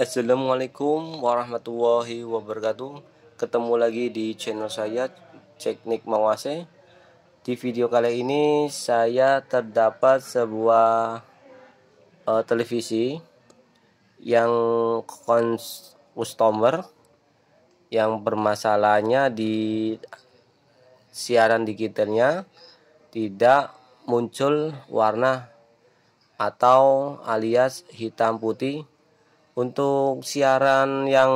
Assalamualaikum warahmatullahi wabarakatuh Ketemu lagi di channel saya Ceknik Mawase Di video kali ini saya terdapat sebuah uh, televisi Yang customer Yang bermasalahnya di siaran digitalnya Tidak muncul warna atau alias hitam putih untuk siaran yang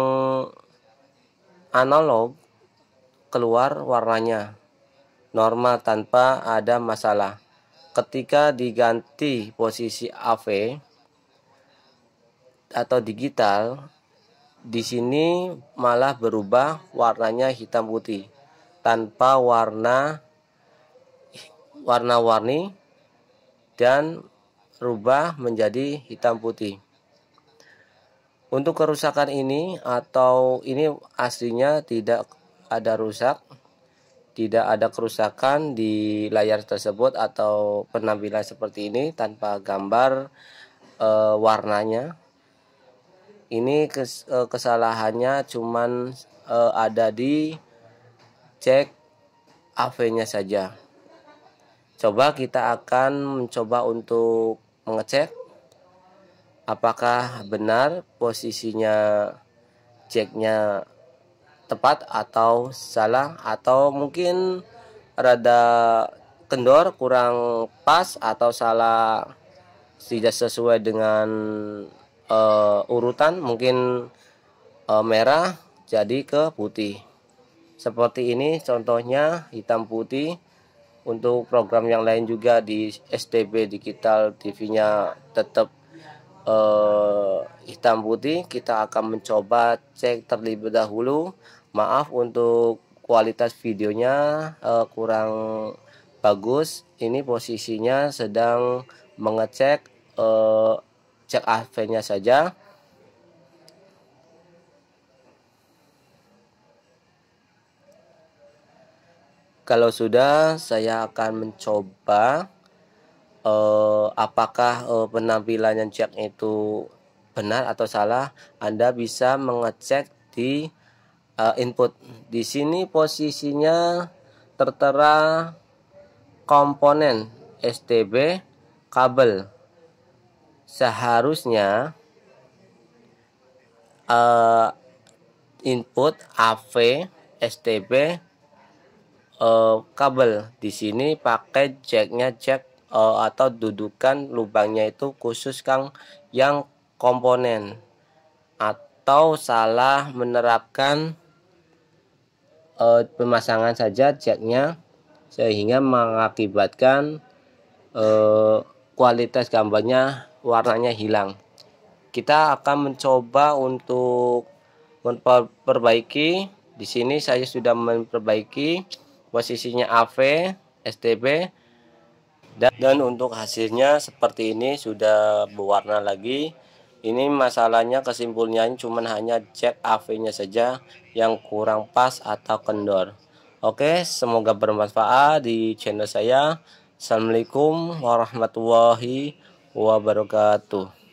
analog keluar warnanya normal tanpa ada masalah. Ketika diganti posisi AV atau digital, di sini malah berubah warnanya hitam putih tanpa warna warna-warni dan rubah menjadi hitam putih. Untuk kerusakan ini atau ini aslinya tidak ada rusak, tidak ada kerusakan di layar tersebut atau penampilan seperti ini tanpa gambar e, warnanya. Ini kes, e, kesalahannya cuman e, ada di cek AV-nya saja. Coba kita akan mencoba untuk mengecek apakah benar posisinya ceknya tepat atau salah atau mungkin rada kendor kurang pas atau salah tidak sesuai dengan uh, urutan mungkin uh, merah jadi ke putih seperti ini contohnya hitam putih untuk program yang lain juga di STB Digital TV-nya tetap uh, hitam putih kita akan mencoba cek terlebih dahulu maaf untuk kualitas videonya uh, kurang bagus ini posisinya sedang mengecek uh, cek AV nya saja kalau sudah saya akan mencoba uh, apakah eh, penampilan yang cek itu benar atau salah, Anda bisa mengecek di uh, input. Di sini posisinya tertera komponen STB kabel. Seharusnya uh, input AV STB uh, kabel. Di sini pakai jacknya jack uh, atau dudukan lubangnya itu khusus Kang yang komponen atau salah menerapkan uh, pemasangan saja jacknya sehingga mengakibatkan uh, kualitas gambarnya warnanya hilang kita akan mencoba untuk memperbaiki di sini saya sudah memperbaiki posisinya AV STB dan, dan untuk hasilnya seperti ini sudah berwarna lagi ini masalahnya kesimpulannya cuma hanya cek AV nya saja yang kurang pas atau kendor oke semoga bermanfaat di channel saya Assalamualaikum warahmatullahi wabarakatuh